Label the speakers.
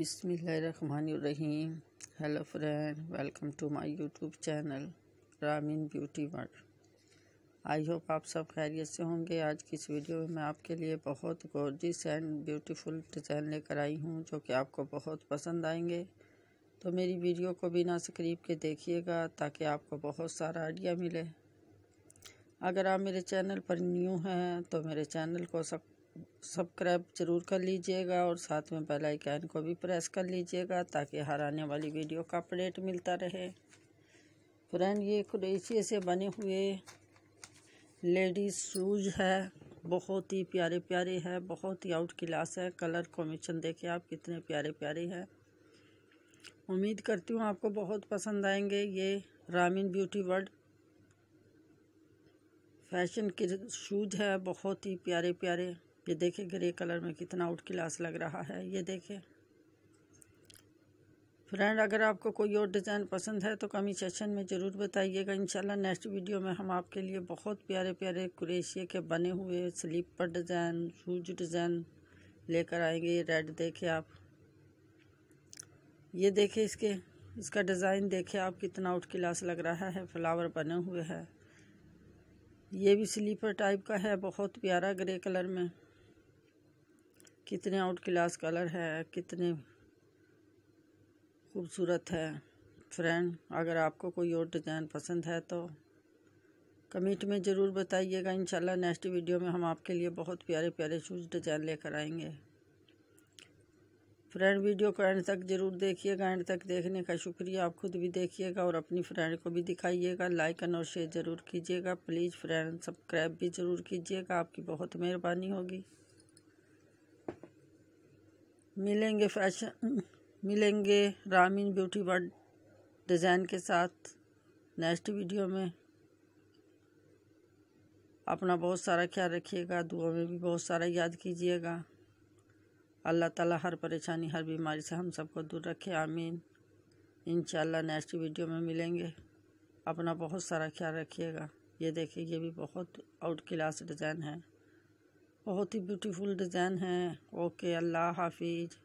Speaker 1: बिसमीम hello friend welcome to my YouTube channel Ramin beauty world I hope आप सब खैरियत से होंगे आज की इस वीडियो में मैं आपके लिए बहुत गोर्जिस एंड ब्यूटीफुल डिज़ाइन लेकर आई हूँ जो कि आपको बहुत पसंद आएंगे तो मेरी वीडियो को बिना स्क्रीप के देखिएगा ताकि आपको बहुत सारा आइडिया मिले अगर आप मेरे चैनल पर न्यू हैं तो मेरे चैनल को सब सब्सक्राइब जरूर कर लीजिएगा और साथ में बेल आइकन को भी प्रेस कर लीजिएगा ताकि हर आने वाली वीडियो का अपडेट मिलता रहे फ्रेंड ये क्रोशिया से बने हुए लेडीज शूज है बहुत ही प्यारे प्यारे है बहुत ही आउट क्लास है कलर कॉम्बिनेशन देखिए आप कितने प्यारे प्यारे हैं उम्मीद करती हूँ आपको बहुत पसंद आएंगे ये रामीन ब्यूटी वर्ल्ड फैशन के शूज है बहुत ही प्यारे प्यारे ये देखें ग्रे कलर में कितना आउट क्लास लग रहा है ये देखें फ्रेंड अगर आपको कोई और डिज़ाइन पसंद है तो कमी सेक्शन में ज़रूर बताइएगा इंशाल्लाह नेक्स्ट वीडियो में हम आपके लिए बहुत प्यारे प्यारे क्रेशिया के बने हुए स्लीपर डिज़ाइन शूज डिज़ाइन लेकर आएंगे रेड देखें आप ये देखें इसके इसका डिज़ाइन देखें आप कितना आउट क्लास लग रहा है फ्लावर बने हुए है ये भी स्लीपर टाइप का है बहुत प्यारा ग्रे कलर में कितने आउट क्लास कलर है कितने खूबसूरत है फ्रेंड अगर आपको कोई और डिज़ाइन पसंद है तो कमेंट में ज़रूर बताइएगा इंशाल्लाह नेक्स्ट वीडियो में हम आपके लिए बहुत प्यारे प्यारे शूज़ डिज़ाइन लेकर आएंगे फ्रेंड वीडियो को एंड तक ज़रूर देखिएगा एंड तक देखने का शुक्रिया आप खुद भी देखिएगा और अपनी फ्रेंड को भी दिखाइएगा लाइक एंड और शेयर ज़रूर कीजिएगा प्लीज़ फ्रेंड सब्सक्राइब भी ज़रूर कीजिएगा आपकी बहुत मेहरबानी होगी मिलेंगे फैशन मिलेंगे रामीन ब्यूटी बर्ड डिज़ाइन के साथ नेक्स्ट वीडियो में अपना बहुत सारा ख्याल रखिएगा दुआ में भी बहुत सारा याद कीजिएगा अल्लाह ताला हर परेशानी हर बीमारी से हम सबको दूर रखे आमीन इंशाल्लाह नेक्स्ट वीडियो में मिलेंगे अपना बहुत सारा ख्याल रखिएगा ये देखिए ये भी बहुत आउट क्लास डिज़ाइन है बहुत ही ब्यूटीफुल डिज़ाइन है ओके अल्लाह हाफिज़